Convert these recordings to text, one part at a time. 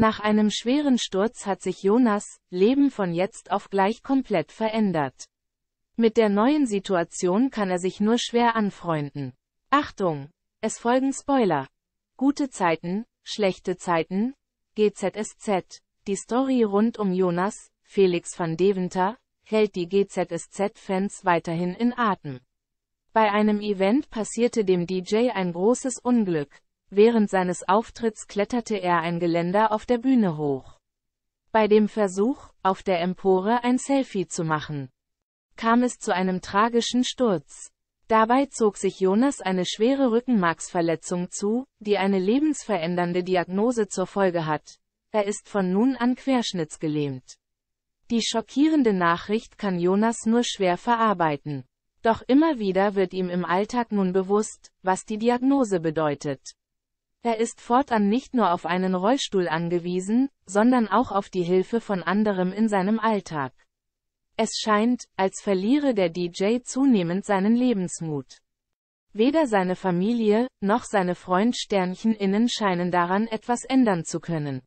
Nach einem schweren Sturz hat sich Jonas Leben von jetzt auf gleich komplett verändert. Mit der neuen Situation kann er sich nur schwer anfreunden. Achtung! Es folgen Spoiler. Gute Zeiten, schlechte Zeiten, GZSZ. Die Story rund um Jonas, Felix van Deventer, hält die GZSZ-Fans weiterhin in Atem. Bei einem Event passierte dem DJ ein großes Unglück, Während seines Auftritts kletterte er ein Geländer auf der Bühne hoch. Bei dem Versuch, auf der Empore ein Selfie zu machen, kam es zu einem tragischen Sturz. Dabei zog sich Jonas eine schwere Rückenmarksverletzung zu, die eine lebensverändernde Diagnose zur Folge hat. Er ist von nun an querschnittsgelähmt. Die schockierende Nachricht kann Jonas nur schwer verarbeiten. Doch immer wieder wird ihm im Alltag nun bewusst, was die Diagnose bedeutet. Er ist fortan nicht nur auf einen Rollstuhl angewiesen, sondern auch auf die Hilfe von anderem in seinem Alltag. Es scheint, als verliere der DJ zunehmend seinen Lebensmut. Weder seine Familie, noch seine Freundsternchen*innen scheinen daran etwas ändern zu können.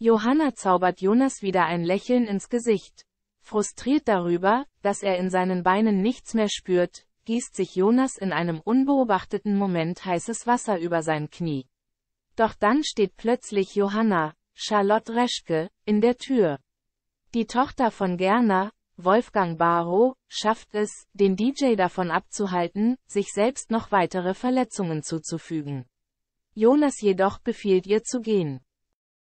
Johanna zaubert Jonas wieder ein Lächeln ins Gesicht. Frustriert darüber, dass er in seinen Beinen nichts mehr spürt, gießt sich Jonas in einem unbeobachteten Moment heißes Wasser über sein Knie. Doch dann steht plötzlich Johanna, Charlotte Reschke, in der Tür. Die Tochter von Gerner, Wolfgang Barrow, schafft es, den DJ davon abzuhalten, sich selbst noch weitere Verletzungen zuzufügen. Jonas jedoch befiehlt ihr zu gehen.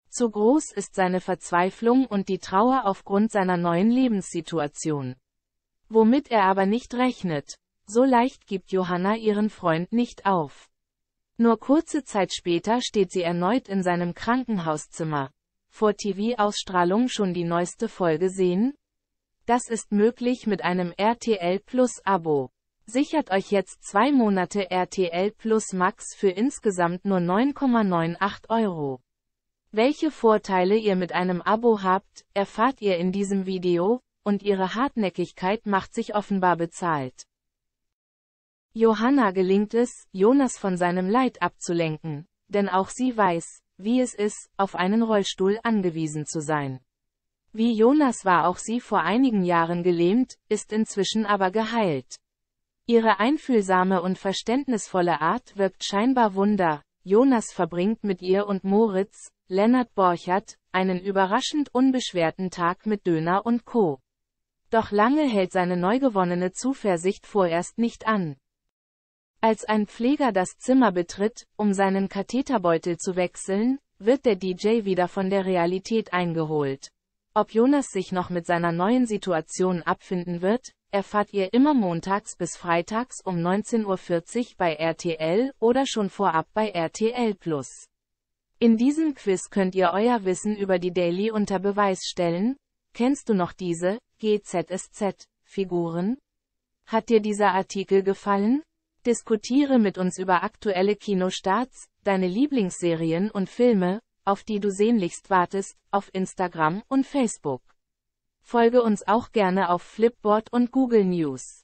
Zu groß ist seine Verzweiflung und die Trauer aufgrund seiner neuen Lebenssituation. Womit er aber nicht rechnet. So leicht gibt Johanna ihren Freund nicht auf. Nur kurze Zeit später steht sie erneut in seinem Krankenhauszimmer. Vor TV-Ausstrahlung schon die neueste Folge sehen? Das ist möglich mit einem RTL Plus Abo. Sichert euch jetzt zwei Monate RTL Plus Max für insgesamt nur 9,98 Euro. Welche Vorteile ihr mit einem Abo habt, erfahrt ihr in diesem Video, und ihre Hartnäckigkeit macht sich offenbar bezahlt. Johanna gelingt es, Jonas von seinem Leid abzulenken, denn auch sie weiß, wie es ist, auf einen Rollstuhl angewiesen zu sein. Wie Jonas war auch sie vor einigen Jahren gelähmt, ist inzwischen aber geheilt. Ihre einfühlsame und verständnisvolle Art wirkt scheinbar Wunder, Jonas verbringt mit ihr und Moritz, Lennart Borchert, einen überraschend unbeschwerten Tag mit Döner und Co. Doch lange hält seine neu gewonnene Zuversicht vorerst nicht an. Als ein Pfleger das Zimmer betritt, um seinen Katheterbeutel zu wechseln, wird der DJ wieder von der Realität eingeholt. Ob Jonas sich noch mit seiner neuen Situation abfinden wird, erfahrt ihr immer montags bis freitags um 19.40 Uhr bei RTL oder schon vorab bei RTL+. In diesem Quiz könnt ihr euer Wissen über die Daily unter Beweis stellen. Kennst du noch diese GZSZ-Figuren? Hat dir dieser Artikel gefallen? Diskutiere mit uns über aktuelle Kinostarts, deine Lieblingsserien und Filme, auf die du sehnlichst wartest, auf Instagram und Facebook. Folge uns auch gerne auf Flipboard und Google News.